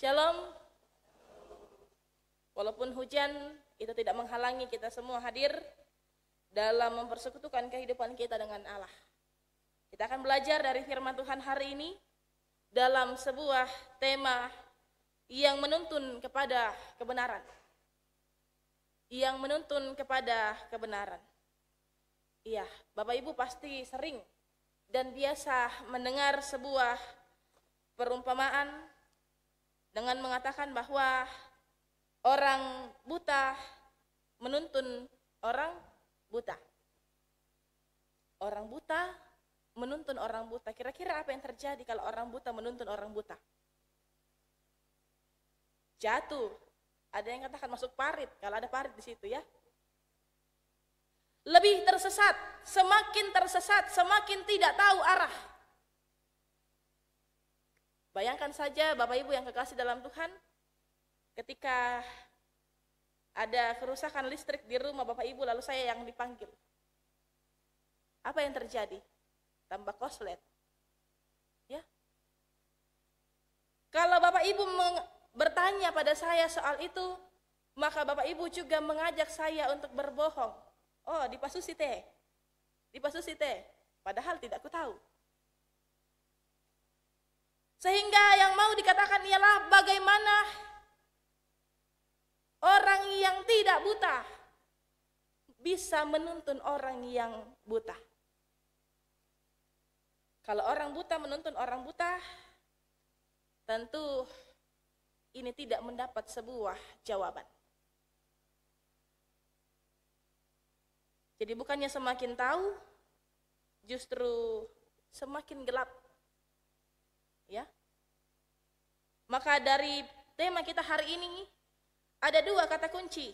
Shalom. Walaupun hujan itu tidak menghalangi kita semua hadir dalam mempersekutukan kehidupan kita dengan Allah. Kita akan belajar dari firman Tuhan hari ini dalam sebuah tema yang menuntun kepada kebenaran. Yang menuntun kepada kebenaran. Iya, Bapak Ibu pasti sering dan biasa mendengar sebuah perumpamaan dengan mengatakan bahwa orang buta menuntun orang buta. Orang buta menuntun orang buta. Kira-kira apa yang terjadi kalau orang buta menuntun orang buta? Jatuh. Ada yang katakan masuk parit, kalau ada parit di situ ya. Lebih tersesat, semakin tersesat, semakin tidak tahu arah. Bayangkan saja Bapak Ibu yang kekasih dalam Tuhan, ketika ada kerusakan listrik di rumah Bapak Ibu lalu saya yang dipanggil. Apa yang terjadi? Tambah koslet. Ya. Kalau Bapak Ibu bertanya pada saya soal itu, maka Bapak Ibu juga mengajak saya untuk berbohong. Oh, di Pasusi Di Pasusi Padahal tidak ku tahu. Sehingga yang mau dikatakan ialah bagaimana orang yang tidak buta bisa menuntun orang yang buta. Kalau orang buta menuntun orang buta, tentu ini tidak mendapat sebuah jawaban. Jadi bukannya semakin tahu, justru semakin gelap Maka dari tema kita hari ini ada dua kata kunci,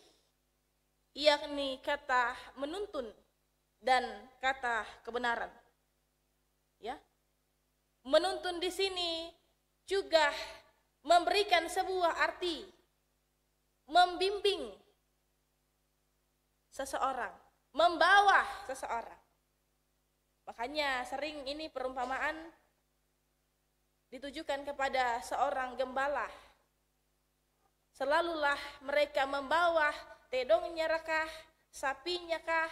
yakni kata menuntun dan kata kebenaran. Ya. Menuntun di sini juga memberikan sebuah arti membimbing seseorang, membawa seseorang. Makanya sering ini perumpamaan ditujukan kepada seorang gembala. Selalulah mereka membawa tedongnya kah, sapinya kah,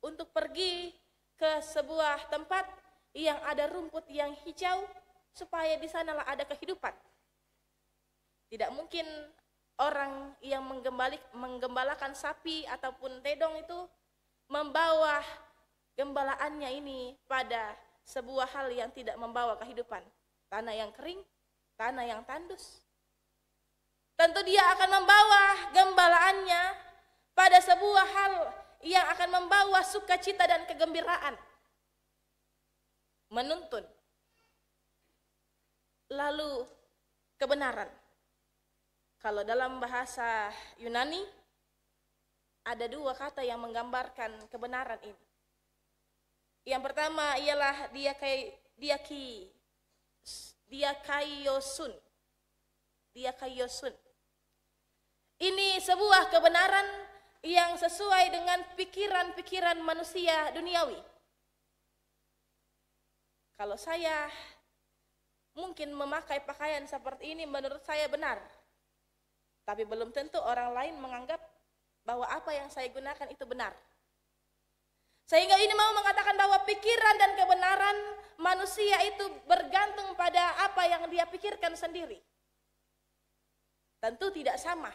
untuk pergi ke sebuah tempat yang ada rumput yang hijau, supaya di sanalah ada kehidupan. Tidak mungkin orang yang menggembalik, menggembalakan sapi ataupun tedong itu membawa gembalaannya ini pada sebuah hal yang tidak membawa kehidupan tanah yang kering, tanah yang tandus. Tentu dia akan membawa gembalaannya pada sebuah hal yang akan membawa sukacita dan kegembiraan. Menuntun. Lalu kebenaran. Kalau dalam bahasa Yunani ada dua kata yang menggambarkan kebenaran ini. Yang pertama ialah dia diaki dia kayosun. Dia kayosun. Ini sebuah kebenaran yang sesuai dengan pikiran-pikiran manusia duniawi. Kalau saya mungkin memakai pakaian seperti ini menurut saya benar. Tapi belum tentu orang lain menganggap bahwa apa yang saya gunakan itu benar. Sehingga ini mau mengatakan bahwa pikiran dan kebenaran manusia itu bergantung pada apa yang dia pikirkan sendiri. Tentu tidak sama.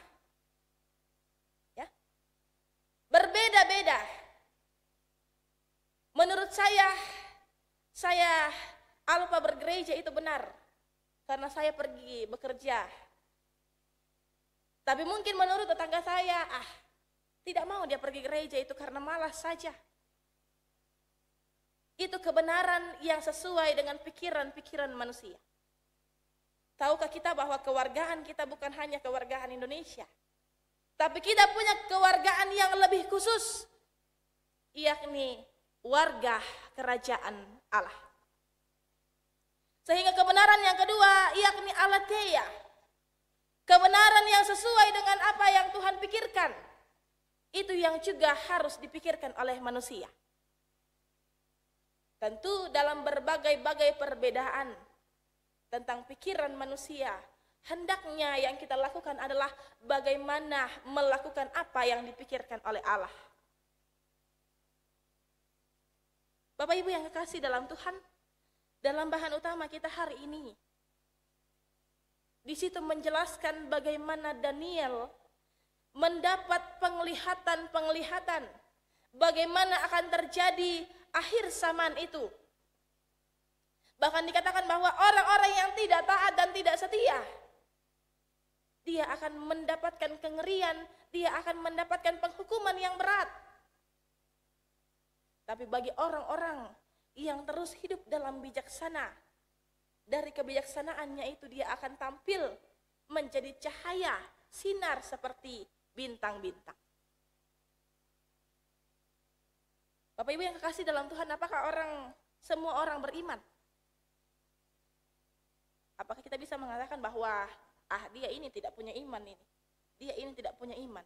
Ya. Berbeda-beda. Menurut saya saya Alfa bergereja itu benar karena saya pergi bekerja. Tapi mungkin menurut tetangga saya, ah, tidak mau dia pergi gereja itu karena malas saja. Itu kebenaran yang sesuai dengan pikiran-pikiran manusia. Tahukah kita bahwa kewargaan kita bukan hanya kewargaan Indonesia, tapi kita punya kewargaan yang lebih khusus, yakni warga kerajaan Allah. Sehingga kebenaran yang kedua yakni alatea, Kebenaran yang sesuai dengan apa yang Tuhan pikirkan. Itu yang juga harus dipikirkan oleh manusia. Tentu dalam berbagai-bagai perbedaan tentang pikiran manusia, hendaknya yang kita lakukan adalah bagaimana melakukan apa yang dipikirkan oleh Allah. Bapak Ibu yang kekasih dalam Tuhan, dalam bahan utama kita hari ini, di situ menjelaskan bagaimana Daniel mendapat penglihatan-penglihatan, bagaimana akan terjadi akhir zaman itu. Bahkan dikatakan bahwa orang-orang yang tidak taat dan tidak setia, dia akan mendapatkan kengerian, dia akan mendapatkan penghukuman yang berat. Tapi bagi orang-orang yang terus hidup dalam bijaksana, dari kebijaksanaannya itu dia akan tampil menjadi cahaya, sinar seperti bintang-bintang. Bapak Ibu yang kekasih dalam Tuhan, apakah orang semua orang beriman? Apakah kita bisa mengatakan bahwa ah dia ini tidak punya iman ini? Dia ini tidak punya iman.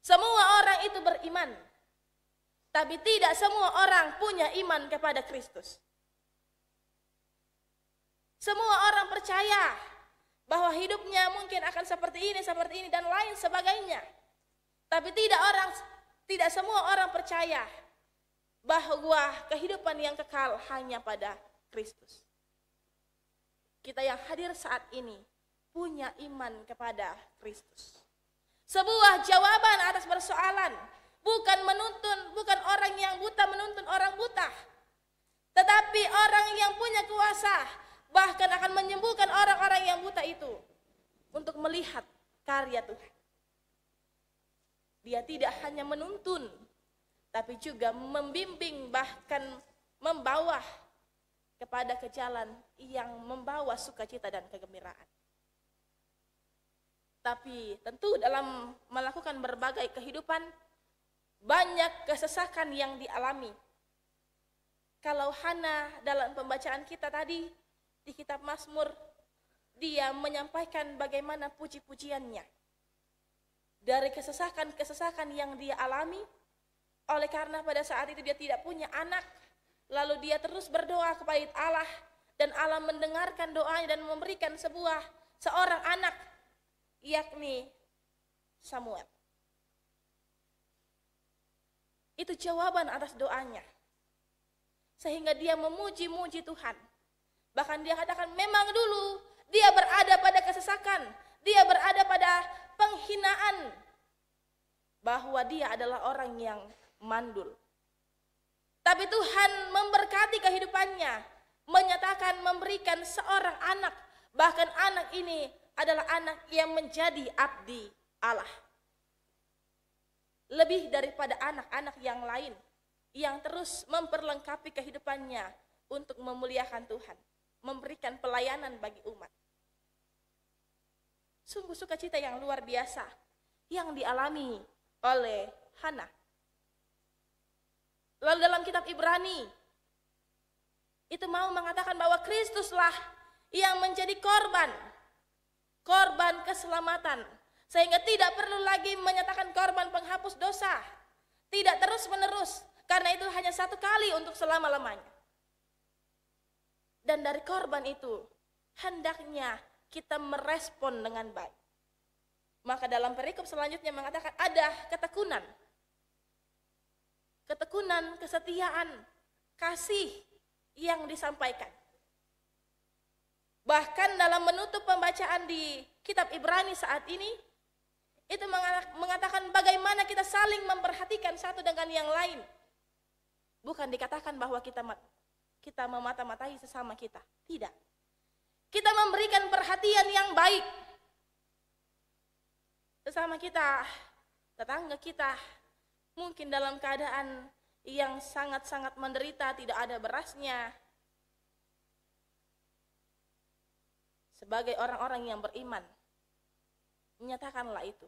Semua orang itu beriman. Tapi tidak semua orang punya iman kepada Kristus. Semua orang percaya bahwa hidupnya mungkin akan seperti ini, seperti ini dan lain sebagainya. Tapi tidak orang tidak semua orang percaya bahwa kehidupan yang kekal hanya pada Kristus. Kita yang hadir saat ini punya iman kepada Kristus. Sebuah jawaban atas persoalan bukan menuntun, bukan orang yang buta menuntun orang buta. Tetapi orang yang punya kuasa bahkan akan menyembuhkan orang-orang yang buta itu untuk melihat karya Tuhan. Dia tidak hanya menuntun, tapi juga membimbing bahkan membawa kepada kejalan yang membawa sukacita dan kegembiraan. Tapi tentu dalam melakukan berbagai kehidupan banyak kesesakan yang dialami. Kalau Hana dalam pembacaan kita tadi di kitab Mazmur dia menyampaikan bagaimana puji-pujiannya. Dari kesesakan-kesesakan yang dia alami, oleh karena pada saat itu dia tidak punya anak, lalu dia terus berdoa kepada Allah dan Allah mendengarkan doanya dan memberikan sebuah seorang anak yakni Samuel. Itu jawaban atas doanya. Sehingga dia memuji-muji Tuhan. Bahkan dia katakan memang dulu dia berada pada kesesakan, dia berada pada penghinaan bahwa dia adalah orang yang mandul. Tapi Tuhan memberkati kehidupannya, menyatakan memberikan seorang anak, bahkan anak ini adalah anak yang menjadi abdi Allah. Lebih daripada anak-anak yang lain yang terus memperlengkapi kehidupannya untuk memuliakan Tuhan, memberikan pelayanan bagi umat. Sungguh sukacita yang luar biasa yang dialami oleh Hana. Lalu dalam kitab Ibrani, itu mau mengatakan bahwa Kristuslah yang menjadi korban, korban keselamatan. Sehingga tidak perlu lagi menyatakan korban penghapus dosa. Tidak terus menerus, karena itu hanya satu kali untuk selama-lamanya. Dan dari korban itu, hendaknya kita merespon dengan baik. Maka dalam perikop selanjutnya mengatakan ada ketekunan, ketekunan, kesetiaan, kasih yang disampaikan. Bahkan dalam menutup pembacaan di kitab Ibrani saat ini, itu mengatakan bagaimana kita saling memperhatikan satu dengan yang lain. Bukan dikatakan bahwa kita kita memata-matai sesama kita. Tidak. Kita memberikan perhatian yang baik. Sesama kita, tetangga kita, mungkin dalam keadaan yang sangat-sangat menderita, tidak ada berasnya. Sebagai orang-orang yang beriman, nyatakanlah itu.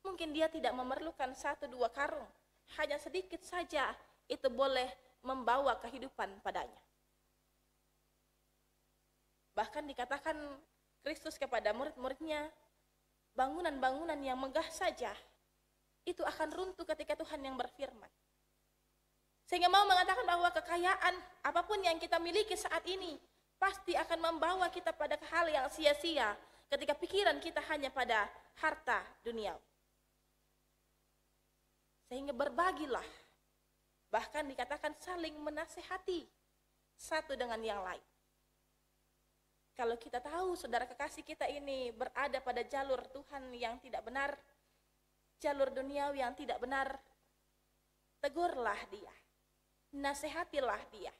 Mungkin dia tidak memerlukan satu dua karung, hanya sedikit saja itu boleh membawa kehidupan padanya. Bahkan dikatakan Kristus kepada murid-muridnya, bangunan-bangunan yang megah saja itu akan runtuh ketika Tuhan yang berfirman. Sehingga mau mengatakan bahwa kekayaan apapun yang kita miliki saat ini pasti akan membawa kita pada hal yang sia-sia ketika pikiran kita hanya pada harta dunia. Sehingga berbagilah, bahkan dikatakan saling menasehati satu dengan yang lain. Kalau kita tahu saudara kekasih kita ini berada pada jalur Tuhan yang tidak benar, jalur duniawi yang tidak benar, tegurlah dia, nasihatilah dia,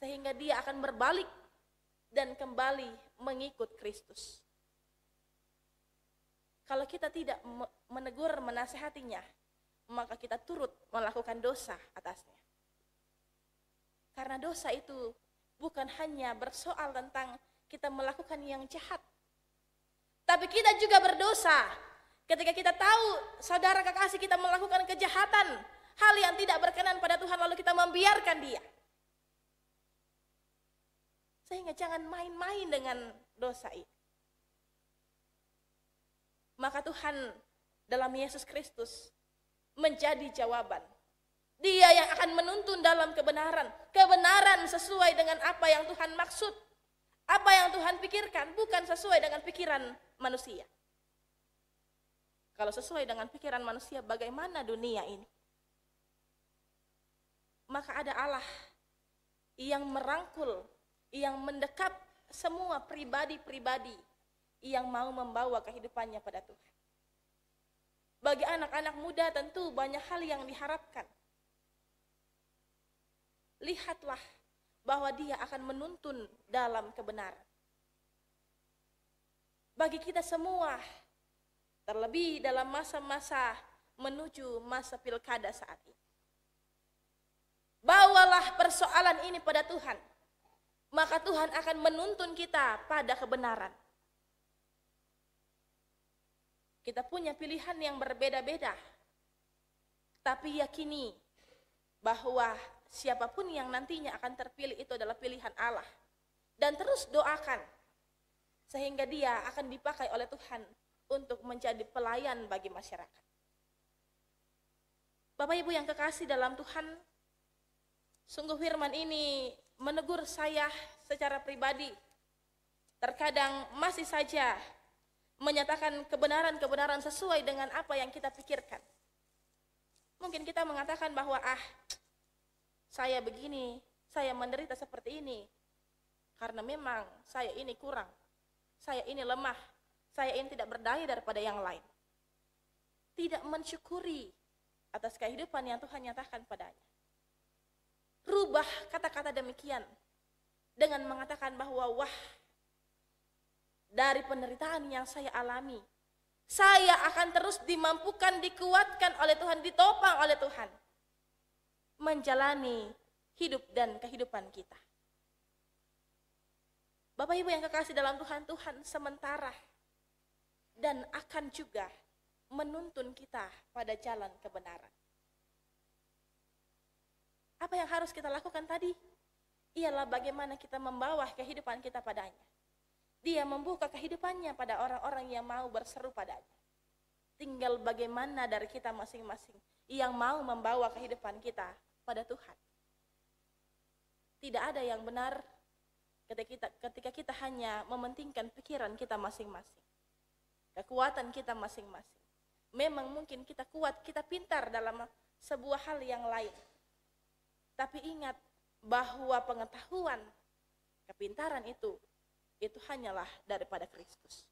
sehingga dia akan berbalik dan kembali mengikut Kristus. Kalau kita tidak menegur menasehatinya, maka kita turut melakukan dosa atasnya. Karena dosa itu bukan hanya bersoal tentang kita melakukan yang jahat, tapi kita juga berdosa Ketika kita tahu saudara kekasih kita melakukan kejahatan, hal yang tidak berkenan pada Tuhan lalu kita membiarkan dia. Sehingga jangan main-main dengan dosa itu Maka Tuhan dalam Yesus Kristus menjadi jawaban. Dia yang akan menuntun dalam kebenaran. Kebenaran sesuai dengan apa yang Tuhan maksud. Apa yang Tuhan pikirkan bukan sesuai dengan pikiran manusia. Kalau sesuai dengan pikiran manusia bagaimana dunia ini? Maka ada Allah yang merangkul, yang mendekap semua pribadi-pribadi yang mau membawa kehidupannya pada Tuhan. Bagi anak-anak muda tentu banyak hal yang diharapkan. Lihatlah bahwa dia akan menuntun dalam kebenaran. Bagi kita semua terlebih dalam masa-masa menuju masa pilkada saat ini. Bawalah persoalan ini pada Tuhan, maka Tuhan akan menuntun kita pada kebenaran. Kita punya pilihan yang berbeda-beda, tapi yakini bahwa siapapun yang nantinya akan terpilih itu adalah pilihan Allah, dan terus doakan sehingga dia akan dipakai oleh Tuhan untuk menjadi pelayan bagi masyarakat. Bapak Ibu yang kekasih dalam Tuhan, sungguh firman ini menegur saya secara pribadi. Terkadang masih saja menyatakan kebenaran-kebenaran sesuai dengan apa yang kita pikirkan. Mungkin kita mengatakan bahwa ah saya begini, saya menderita seperti ini karena memang saya ini kurang, saya ini lemah, saya ini tidak berdaya daripada yang lain. Tidak mensyukuri atas kehidupan yang Tuhan nyatakan padanya. Rubah kata-kata demikian dengan mengatakan bahwa wah dari penderitaan yang saya alami, saya akan terus dimampukan, dikuatkan oleh Tuhan, ditopang oleh Tuhan. Menjalani hidup dan kehidupan kita. Bapak Ibu yang kekasih dalam Tuhan, Tuhan sementara dan akan juga menuntun kita pada jalan kebenaran. Apa yang harus kita lakukan tadi? Ialah bagaimana kita membawa kehidupan kita padanya. Dia membuka kehidupannya pada orang-orang yang mau berseru padanya. Tinggal bagaimana dari kita masing-masing yang mau membawa kehidupan kita pada Tuhan. Tidak ada yang benar ketika kita, ketika kita hanya mementingkan pikiran kita masing-masing kekuatan kita masing-masing. Memang mungkin kita kuat, kita pintar dalam sebuah hal yang lain. Tapi ingat bahwa pengetahuan, kepintaran itu, itu hanyalah daripada Kristus.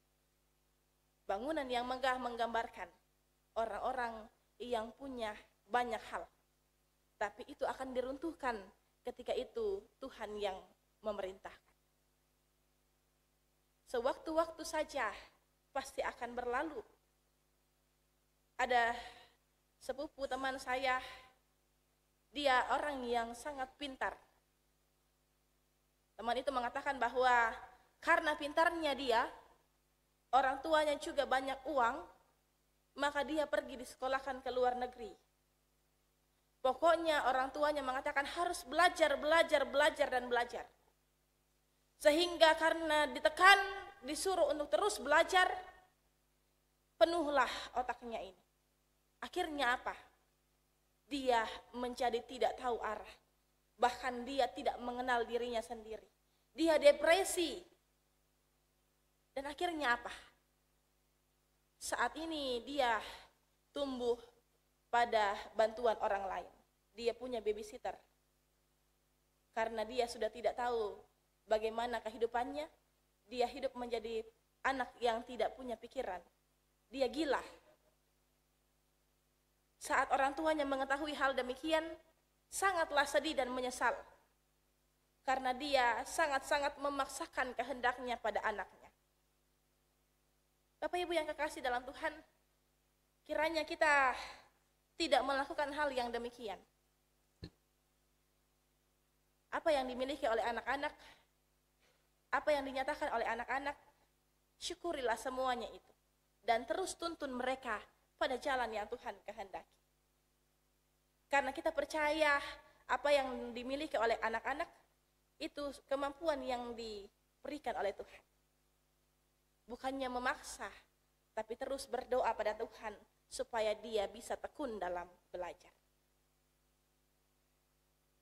Bangunan yang megah menggambarkan orang-orang yang punya banyak hal. Tapi itu akan diruntuhkan ketika itu Tuhan yang memerintahkan. Sewaktu-waktu saja pasti akan berlalu. Ada sepupu teman saya, dia orang yang sangat pintar. Teman itu mengatakan bahwa karena pintarnya dia, orang tuanya juga banyak uang, maka dia pergi disekolahkan ke luar negeri. Pokoknya orang tuanya mengatakan harus belajar, belajar, belajar, dan belajar. Sehingga karena ditekan disuruh untuk terus belajar, penuhlah otaknya ini. Akhirnya apa? Dia menjadi tidak tahu arah. Bahkan dia tidak mengenal dirinya sendiri. Dia depresi. Dan akhirnya apa? Saat ini dia tumbuh pada bantuan orang lain. Dia punya babysitter. Karena dia sudah tidak tahu bagaimana kehidupannya, dia hidup menjadi anak yang tidak punya pikiran. Dia gila. Saat orang tuanya mengetahui hal demikian, sangatlah sedih dan menyesal. Karena dia sangat-sangat memaksakan kehendaknya pada anaknya. Bapak Ibu yang kekasih dalam Tuhan, kiranya kita tidak melakukan hal yang demikian. Apa yang dimiliki oleh anak-anak apa yang dinyatakan oleh anak-anak, syukurilah semuanya itu. Dan terus tuntun mereka pada jalan yang Tuhan kehendaki. Karena kita percaya apa yang dimiliki oleh anak-anak itu kemampuan yang diberikan oleh Tuhan. Bukannya memaksa, tapi terus berdoa pada Tuhan supaya dia bisa tekun dalam belajar.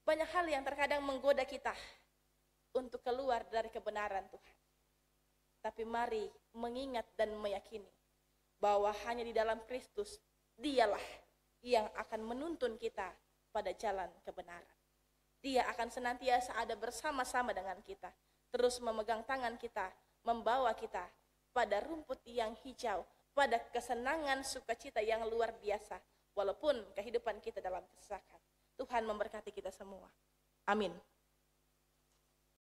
Banyak hal yang terkadang menggoda kita untuk keluar dari kebenaran Tuhan. Tapi mari mengingat dan meyakini bahwa hanya di dalam Kristus dialah yang akan menuntun kita pada jalan kebenaran. Dia akan senantiasa ada bersama-sama dengan kita, terus memegang tangan kita, membawa kita pada rumput yang hijau, pada kesenangan sukacita yang luar biasa, walaupun kehidupan kita dalam kesesakan. Tuhan memberkati kita semua. Amin.